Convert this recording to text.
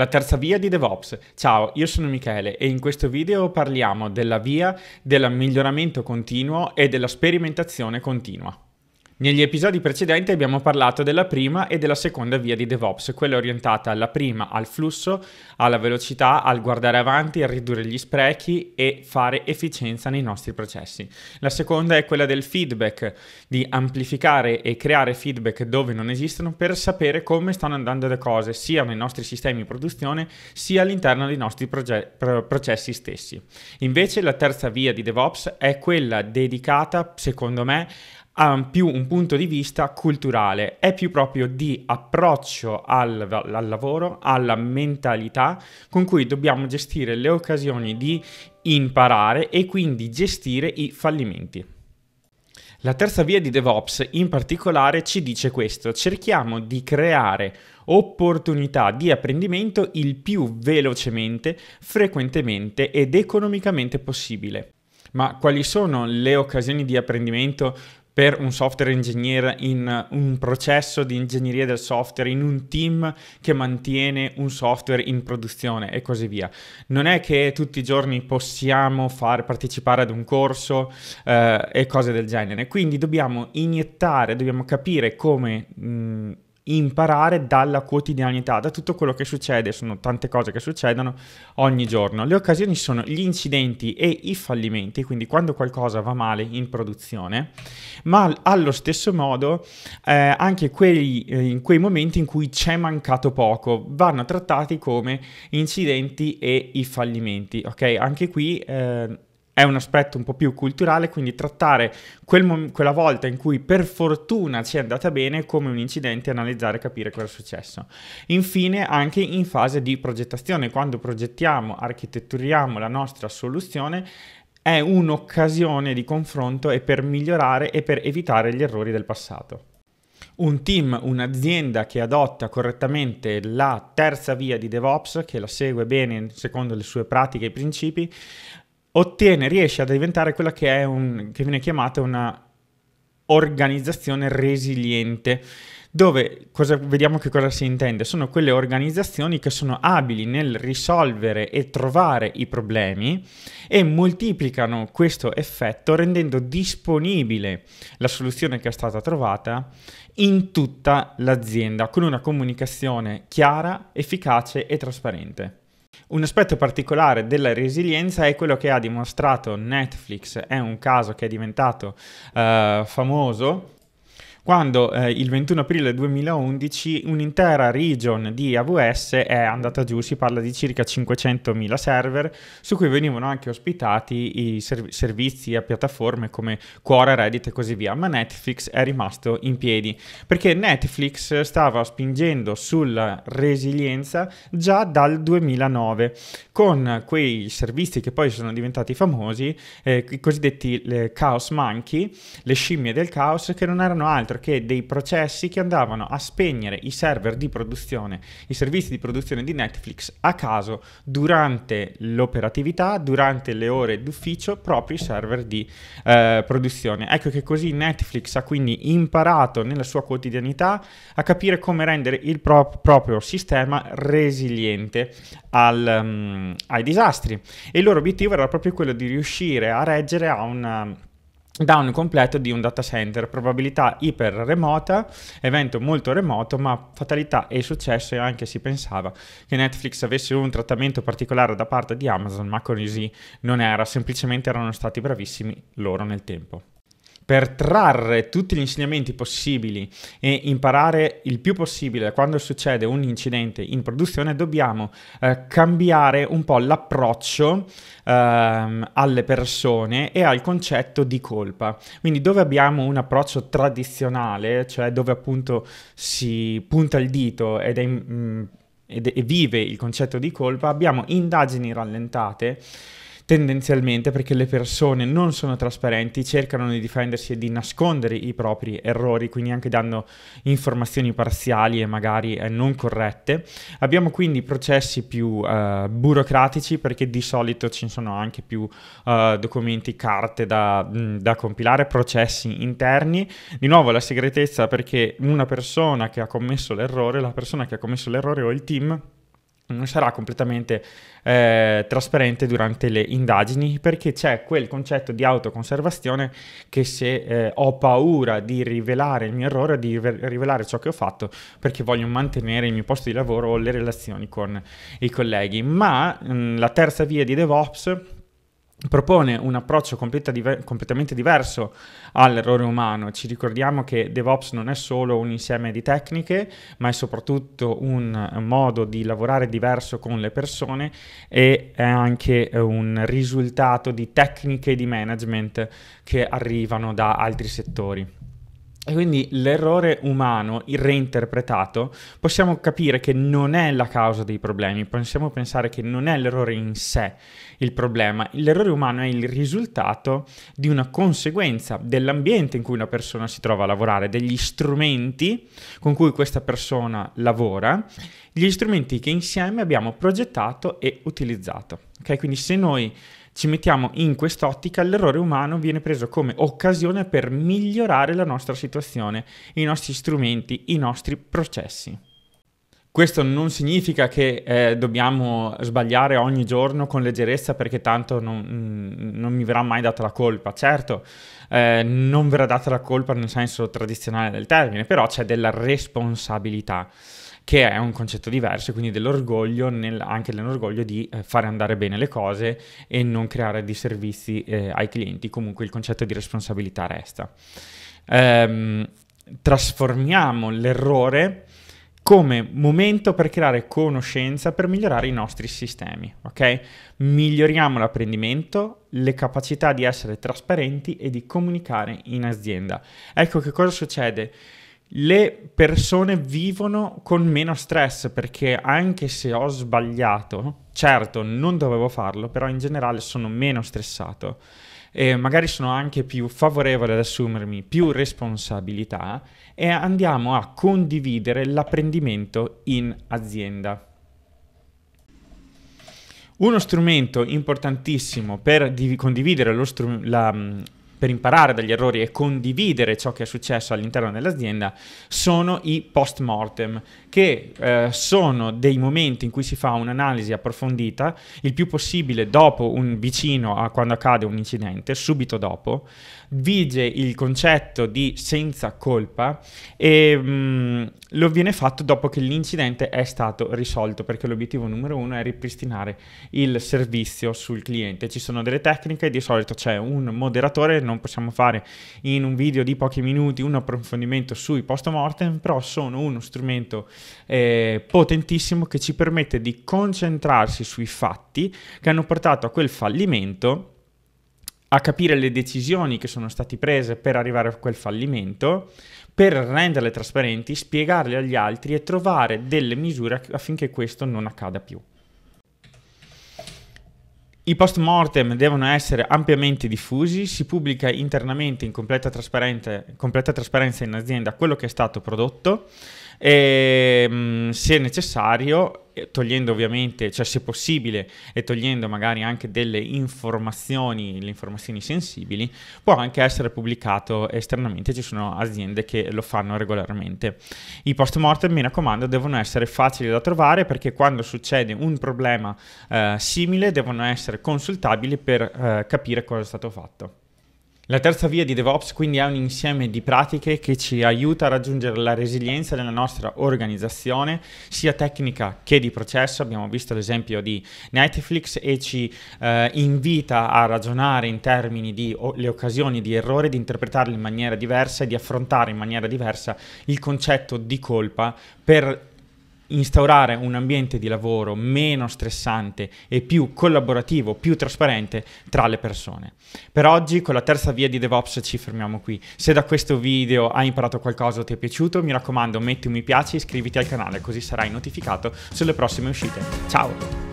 La terza via di DevOps. Ciao, io sono Michele e in questo video parliamo della via del miglioramento continuo e della sperimentazione continua. Negli episodi precedenti abbiamo parlato della prima e della seconda via di DevOps, quella orientata alla prima al flusso, alla velocità, al guardare avanti, a ridurre gli sprechi e fare efficienza nei nostri processi. La seconda è quella del feedback, di amplificare e creare feedback dove non esistono per sapere come stanno andando le cose sia nei nostri sistemi di produzione sia all'interno dei nostri proge- pro- processi stessi. Invece la terza via di DevOps è quella dedicata, secondo me, ha più un punto di vista culturale, è più proprio di approccio al, al lavoro, alla mentalità con cui dobbiamo gestire le occasioni di imparare e quindi gestire i fallimenti. La terza via di DevOps in particolare ci dice questo, cerchiamo di creare opportunità di apprendimento il più velocemente, frequentemente ed economicamente possibile. Ma quali sono le occasioni di apprendimento per un software engineer in un processo di ingegneria del software, in un team che mantiene un software in produzione e così via. Non è che tutti i giorni possiamo far partecipare ad un corso eh, e cose del genere, quindi dobbiamo iniettare, dobbiamo capire come... Mh, mm, imparare dalla quotidianità, da tutto quello che succede, sono tante cose che succedono ogni giorno. Le occasioni sono gli incidenti e i fallimenti, quindi quando qualcosa va male in produzione, ma allo stesso modo eh, anche quei, eh, quei momenti in cui c'è mancato poco vanno trattati come incidenti e i fallimenti, ok? Anche qui... Eh, è un aspetto un po' più culturale, quindi trattare quel mom- quella volta in cui per fortuna ci è andata bene come un incidente, analizzare e capire cosa è successo. Infine, anche in fase di progettazione, quando progettiamo, architetturiamo la nostra soluzione, è un'occasione di confronto e per migliorare e per evitare gli errori del passato. Un team, un'azienda che adotta correttamente la terza via di DevOps, che la segue bene secondo le sue pratiche e principi, ottiene, riesce a diventare quella che, è un, che viene chiamata una organizzazione resiliente dove cosa, vediamo che cosa si intende. Sono quelle organizzazioni che sono abili nel risolvere e trovare i problemi e moltiplicano questo effetto rendendo disponibile la soluzione che è stata trovata in tutta l'azienda con una comunicazione chiara, efficace e trasparente. Un aspetto particolare della resilienza è quello che ha dimostrato Netflix, è un caso che è diventato eh, famoso quando eh, il 21 aprile 2011 un'intera region di AWS è andata giù, si parla di circa 500.000 server, su cui venivano anche ospitati i serv- servizi a piattaforme come Quora, Reddit e così via, ma Netflix è rimasto in piedi, perché Netflix stava spingendo sulla resilienza già dal 2009, con quei servizi che poi sono diventati famosi, eh, i cosiddetti Chaos Monkey, le scimmie del caos, che non erano altri altro che dei processi che andavano a spegnere i server di produzione, i servizi di produzione di Netflix a caso durante l'operatività, durante le ore d'ufficio, proprio i server di eh, produzione. Ecco che così Netflix ha quindi imparato nella sua quotidianità a capire come rendere il pro- proprio sistema resiliente al, um, ai disastri. E il loro obiettivo era proprio quello di riuscire a reggere a una down completo di un data center, probabilità iper remota, evento molto remoto, ma fatalità e successo e anche si pensava che Netflix avesse un trattamento particolare da parte di Amazon, ma così non era, semplicemente erano stati bravissimi loro nel tempo per trarre tutti gli insegnamenti possibili e imparare il più possibile quando succede un incidente in produzione, dobbiamo eh, cambiare un po' l'approccio ehm, alle persone e al concetto di colpa. Quindi dove abbiamo un approccio tradizionale, cioè dove appunto si punta il dito ed è... Mh, mm, e vive il concetto di colpa, abbiamo indagini rallentate tendenzialmente perché le persone non sono trasparenti, cercano di difendersi e di nascondere i propri errori, quindi anche dando informazioni parziali e magari eh, non corrette. Abbiamo quindi processi più eh, burocratici perché di solito ci sono anche più eh, documenti, carte da, da, compilare, processi interni. Di nuovo la segretezza perché una persona che ha commesso l'errore, la persona che ha commesso l'errore o il team non sarà completamente eh, trasparente durante le indagini perché c'è quel concetto di autoconservazione che se eh, ho paura di rivelare il mio errore, di rivelare ciò che ho fatto perché voglio mantenere il mio posto di lavoro o le relazioni con i colleghi. Ma mh, mm, la terza via di DevOps propone un approccio diver- completamente diverso all'errore umano. Ci ricordiamo che DevOps non è solo un insieme di tecniche, ma è soprattutto un modo di lavorare diverso con le persone e è anche un risultato di tecniche di management che arrivano da altri settori. E quindi l'errore umano il reinterpretato possiamo capire che non è la causa dei problemi, possiamo pensare che non è l'errore in sé il problema, l'errore umano è il risultato di una conseguenza dell'ambiente in cui una persona si trova a lavorare, degli strumenti con cui questa persona lavora, gli strumenti che insieme abbiamo progettato e utilizzato. Ok, quindi se noi ci mettiamo in quest'ottica, l'errore umano viene preso come occasione per migliorare la nostra situazione, i nostri strumenti, i nostri processi. Questo non significa che eh, dobbiamo sbagliare ogni giorno con leggerezza perché tanto non, mm, non mi verrà mai data la colpa. Certo, eh, non verrà data la colpa nel senso tradizionale del termine, però c'è della responsabilità che è un concetto diverso, quindi dell'orgoglio, nel, anche dell'orgoglio di eh, fare andare bene le cose e non creare disservizi eh, ai clienti, comunque il concetto di responsabilità resta. Ehm, trasformiamo l'errore come momento per creare conoscenza per migliorare i nostri sistemi, ok? Miglioriamo l'apprendimento, le capacità di essere trasparenti e di comunicare in azienda. Ecco che cosa succede le persone vivono con meno stress perché anche se ho sbagliato, certo non dovevo farlo, però in generale sono meno stressato e magari sono anche più favorevole ad assumermi più responsabilità e andiamo a condividere l'apprendimento in azienda. Uno strumento importantissimo per condividere lo str- la, per imparare dagli errori e condividere ciò che è successo all'interno dell'azienda sono i post mortem, che eh, sono dei momenti in cui si fa un'analisi approfondita, il più possibile dopo un vicino a quando accade un incidente, subito dopo, vige il concetto di senza colpa e mh, mm, lo viene fatto dopo che l'incidente è stato risolto perché l'obiettivo numero uno è ripristinare il servizio sul cliente. Ci sono delle tecniche, di solito c'è un moderatore, non possiamo fare in un video di pochi minuti un approfondimento sui post mortem, però sono uno strumento eh, potentissimo che ci permette di concentrarsi sui fatti che hanno portato a quel fallimento a capire le decisioni che sono state prese per arrivare a quel fallimento, per renderle trasparenti, spiegarle agli altri e trovare delle misure affinché questo non accada più. I post mortem devono essere ampiamente diffusi, si pubblica internamente in completa, completa trasparenza in azienda quello che è stato prodotto, e, ehm, se necessario, eh, togliendo ovviamente, cioè se possibile, e togliendo magari anche delle informazioni, le informazioni sensibili, può anche essere pubblicato esternamente, ci sono aziende che lo fanno regolarmente. I post mortem, mi raccomando, devono essere facili da trovare perché quando succede un problema eh, simile devono essere consultabili per eh, capire cosa è stato fatto. La terza via di DevOps quindi è un insieme di pratiche che ci aiuta a raggiungere la resilienza della nostra organizzazione, sia tecnica che di processo. Abbiamo visto l'esempio di Netflix e ci eh, invita a ragionare in termini di o, le occasioni di errore, di interpretarle in maniera diversa e di affrontare in maniera diversa il concetto di colpa per instaurare un ambiente di lavoro meno stressante e più collaborativo, più trasparente tra le persone. Per oggi con la terza via di DevOps ci fermiamo qui. Se da questo video hai imparato qualcosa o ti è piaciuto, mi raccomando metti un mi piace e iscriviti al canale così sarai notificato sulle prossime uscite. Ciao!